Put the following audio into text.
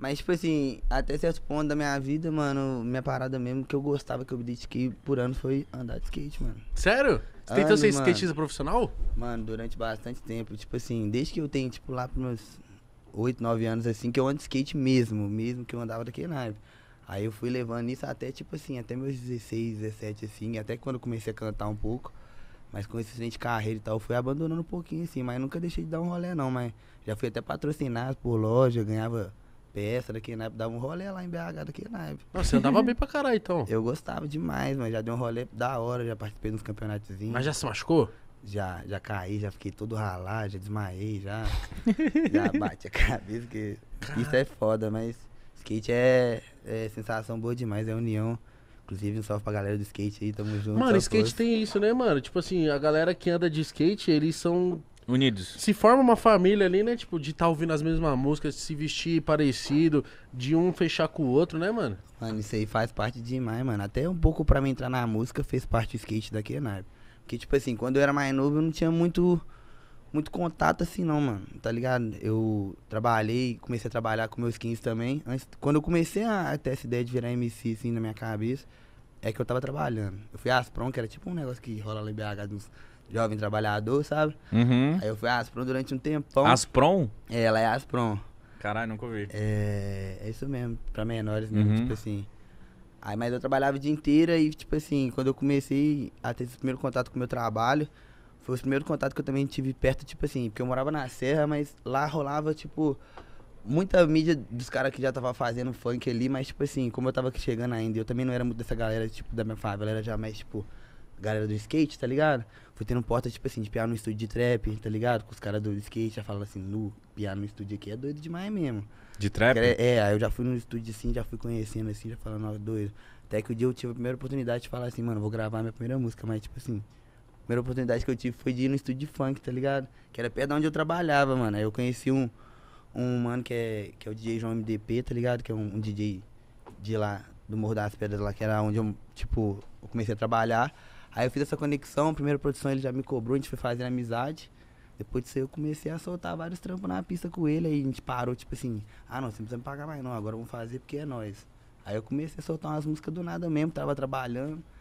Mas, tipo assim, até certo ponto da minha vida, mano, minha parada mesmo que eu gostava, que eu me dediquei por ano foi andar de skate, mano. Sério? Você tentou ser skatista profissional? Mano, durante bastante tempo. Tipo assim, desde que eu tenho, tipo, lá pros meus 8, 9 anos, assim, que eu ando de skate mesmo, mesmo que eu andava daquele naipe. Aí eu fui levando isso até, tipo assim, até meus 16, 17, assim, até quando eu comecei a cantar um pouco. Mas com esse acidente de carreira e tal, eu fui abandonando um pouquinho, assim, mas nunca deixei de dar um rolê, não. Mas já fui até patrocinado por loja, ganhava peça daqui na né? Dava um rolê lá em BH daqui na Nossa, você andava bem pra caralho então. Eu gostava demais, mas já deu um rolê da hora, já participei nos campeonatozinhos. Mas já se machucou? Já, já caí, já fiquei todo ralado, já desmaiei, já. já bate a cabeça, que isso é foda, mas skate é, é sensação boa demais, é união. Inclusive, um salve pra galera do skate aí, tamo junto. Mano, skate todos. tem isso, né, mano? Tipo assim, a galera que anda de skate, eles são Unidos. Se forma uma família ali, né? Tipo, de estar tá ouvindo as mesmas músicas, se vestir parecido, de um fechar com o outro, né, mano? Mano, isso aí faz parte demais, mano. Até um pouco pra mim entrar na música fez parte do skate da Kenai. Né? Porque, tipo assim, quando eu era mais novo, eu não tinha muito, muito contato assim, não, mano. Tá ligado? Eu trabalhei, comecei a trabalhar com meus skins também. Antes, quando eu comecei a ter essa ideia de virar MC, assim, na minha cabeça, é que eu tava trabalhando. Eu fui às prom, que era tipo um negócio que rola lá em BH, dos jovem trabalhador, sabe? Uhum. Aí eu fui Aspron durante um tempão. Aspron? É, ela é Aspron. Caralho, nunca ouvi. É, é isso mesmo, pra menores mesmo, uhum. tipo assim. Aí, mas eu trabalhava o dia inteiro e, tipo assim, quando eu comecei a ter esse primeiro contato com o meu trabalho, foi o primeiro contato que eu também tive perto, tipo assim, porque eu morava na Serra, mas lá rolava, tipo, muita mídia dos caras que já tava fazendo funk ali, mas, tipo assim, como eu tava chegando ainda, eu também não era muito dessa galera, tipo, da minha favela, era já mais, tipo, galera do skate, tá ligado? Fui tendo porta, tipo assim, de piar no estúdio de trap, tá ligado? Com os caras do skate, já falando assim, nu, piar no estúdio aqui é doido demais mesmo. De trap? É, é, aí eu já fui no estúdio assim, já fui conhecendo assim, já falando, ó, doido. Até que o dia eu tive a primeira oportunidade de falar assim, mano, vou gravar minha primeira música, mas tipo assim, a primeira oportunidade que eu tive foi de ir no estúdio de funk, tá ligado? Que era perto de onde eu trabalhava, mano. Aí eu conheci um, um mano que é, que é o DJ João MDP, tá ligado? Que é um, um DJ de lá, do Morro das Pedras lá, que era onde eu, tipo, eu comecei a trabalhar. Aí eu fiz essa conexão, primeira produção ele já me cobrou, a gente foi fazendo amizade. Depois disso eu comecei a soltar vários trampos na pista com ele, aí a gente parou, tipo assim, ah não, você não precisa me pagar mais não, agora vamos fazer porque é nós. Aí eu comecei a soltar umas músicas do nada mesmo, tava trabalhando.